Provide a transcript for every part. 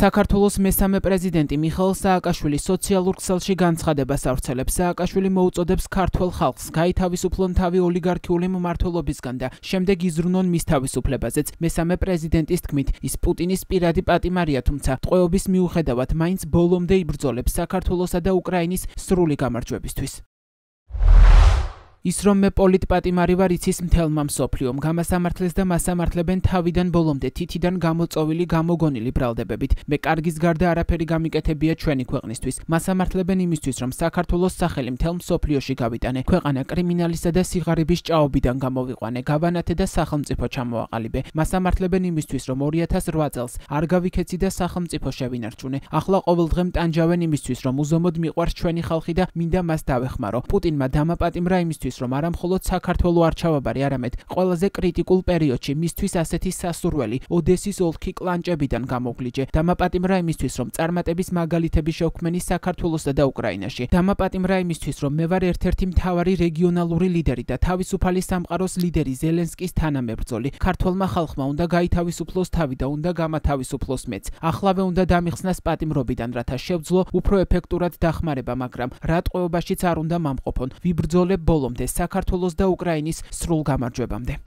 საქართველოს მესამე პრეზიდენტი მიხეილ სააკაშვილი სოციალურ ქსელში განცხადებას ავრცელებს. სააკაშვილი მოუწოდებს ქართულ ხალხს გაითავისუფლონ თავი ოლიგარქიული მმართველობისგან და შემდეგ იზრუნონ მის თავისუფლებაზეც. მესამე პრეზიდენტის თქმით, ის პუტინის პირადი პატიმარია, თუმცა ტყვეობის მიუხედავად მაინც ბოლომდე იბრძოლებს საქართველოსა და უკრაინის სრული გამარჯვებისთვის. ის რომ მე პოლიტპატიმარი ვარ, იცის მთელმა მსოფლიომ, გამასამართლეს და მასამართლებენ თავიდან ბოლომდე, თითიდან გამოწოვილი, გამოგონილი ბრალდებებით. მე კარგის გარდა არაფერი გამიკეთებია ჩვენი ქვეყნისთვის. მასამართლებენ იმისთვის, რომ საქართველოს სახელი მთელ მსოფლიოში გავიტანე, ქვეყანა კრიმინალისა და სიღარიბის ჭაობიდან გამოვიყვანე, გავანათე და სახელმწიფო ჩამოაყალიბე. მასამართლებენ იმისთვის, რომ 2008 წელს არ გავიქეცი და სახელმწიფო შევინარჩუნე. ახლა ყოველდღემ ტანჯავენ იმისთვის, რომ უზომოდ მიყვარს ჩვენი ხალხი და მინდა მას დავეხმარო. პუტინმა დამაპატიმრა იმისთვის, ისთვის, რომ არა მხოლოდ საქართველოს არჩევაბარი, არამედ ყველაზე კრიტიკულ პერიოდში მისთვის ასეთი სასურველი ოდესის ოლქი კლანჭებიდან გამოგვიჭე. დამაპატიმრა იმისთვის, რომ წარმატების მაგალითები შექმნის საქართველოსა და უკრაინაში. დამაპატიმრა იმისთვის, რომ მე ვარ ერთ-ერთი მთავარი რეგიონალური ლიდერი და თავისუფალი სამყაროს ლიდერი ზელენსკის თანამებრძოლი. ქართველმა ხალხმა უნდა გაითავისუფლოს თავი და უნდა გამათავისუფლოს მეც. ახლავე უნდა დამიხსნას პატიმრობიდან, რათა შევძლო უფრო ეფექტურად დახმარება, მაგრამ რა ტყვეობაშიც არ უნდა მომყოფონ. ვიბრძოლებ ბოლომდე ეს საქართველოს და უკრაინის სრულ გამარჯვებამდე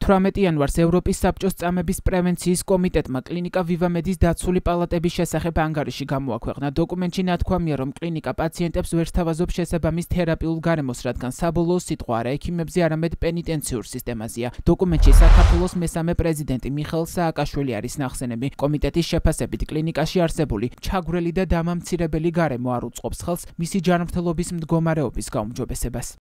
18 იანვარს ევროპის საბჭოს წამების პრევენციის კომიტეტმა კლინიკა ვივამედის დაცული პალატების შესახებ ანგარიში გამოაქვეყნა დოკუმენტში ნათქვამია რომ კლინიკა პაციენტებს ვერ სთავაზობს შესაბამის თერაპიულ გარემოს რადგან საბოლოო სიტყვა არა ექიმებზე არამედ პენიტენციურ სისტემაზეა დოკუმენტში საქართველოს მესამე პრეზიდენტი მიხელ სააკაშვილი არის ნახსენები კომიტეტის შეფასებით კლინიკაში არსებული ჩაგვრელი და დამამცირებელი გარემო არ უწყობს ხელს მისი ჯანმრთელობის მდგომარეობის გაუმჯობესებას